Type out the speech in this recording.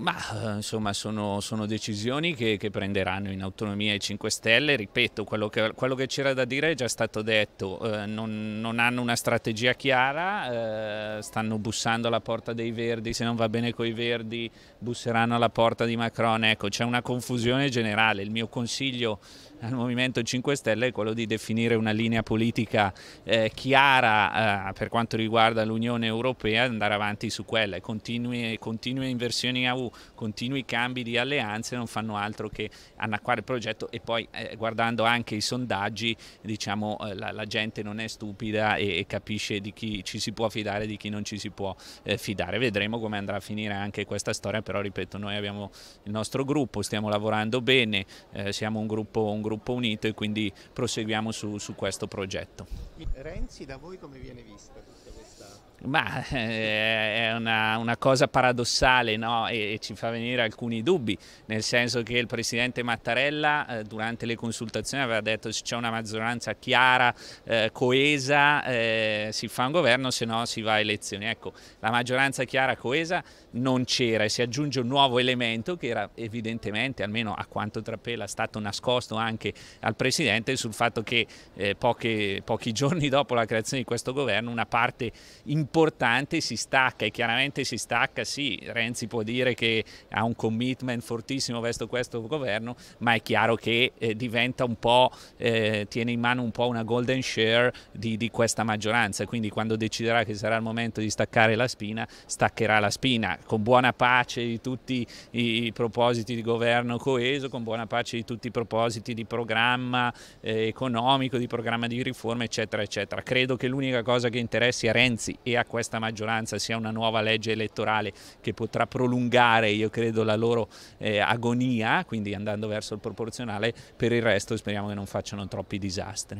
Ma eh, insomma sono, sono decisioni che, che, prenderanno in autonomia i 5 Stelle, ripeto quello che, c'era da dire è già stato detto, eh, non, non, hanno una strategia chiara, eh, stanno bussando alla porta dei Verdi, se non va bene con i Verdi busseranno alla porta di Macron, ecco c'è una confusione generale, il mio consiglio al Movimento 5 Stelle è quello di definire una linea politica eh, chiara eh, per quanto riguarda l'Unione Europea e andare avanti su quella. Continue, continue inversioni a U, continui cambi di alleanze non fanno altro che anacquare il progetto e poi eh, guardando anche i sondaggi diciamo, eh, la, la, gente non è stupida e, e, capisce di chi ci si può fidare e di chi non ci si può eh, fidare. Vedremo come andrà a finire anche questa storia, però ripeto, noi abbiamo il nostro gruppo, stiamo lavorando bene, eh, siamo un gruppo, un gruppo gruppo unito e quindi proseguiamo su, su questo progetto. Renzi da voi come viene vista tutta questa? Ma eh, è una, una cosa paradossale no? e, e, ci fa venire alcuni dubbi, nel senso che il presidente Mattarella eh, durante le consultazioni aveva detto se c'è una maggioranza chiara, eh, coesa, eh, si fa un governo, se no si va a elezioni. Ecco, la maggioranza chiara, coesa non c'era e si aggiunge un nuovo elemento che era evidentemente, almeno a quanto trapela, stato nascosto anche anche al Presidente sul fatto che eh, poche, pochi giorni dopo la creazione di questo governo una parte importante si stacca e chiaramente si stacca, sì, Renzi può dire che ha un commitment fortissimo verso questo governo, ma è chiaro che eh, diventa un po', eh, tiene in mano un po' una golden share di, di questa maggioranza, quindi quando deciderà che sarà il momento di staccare la spina, staccherà la spina, con buona pace di tutti i propositi di governo coeso, con buona pace di tutti i propositi di programma eh, economico, di programma di riforma, eccetera, eccetera. Credo che l'unica cosa che interessi a Renzi e a questa maggioranza sia una nuova legge elettorale che potrà prolungare, io credo, la loro eh, agonia, quindi andando verso il proporzionale, per il resto speriamo che non facciano troppi disastri.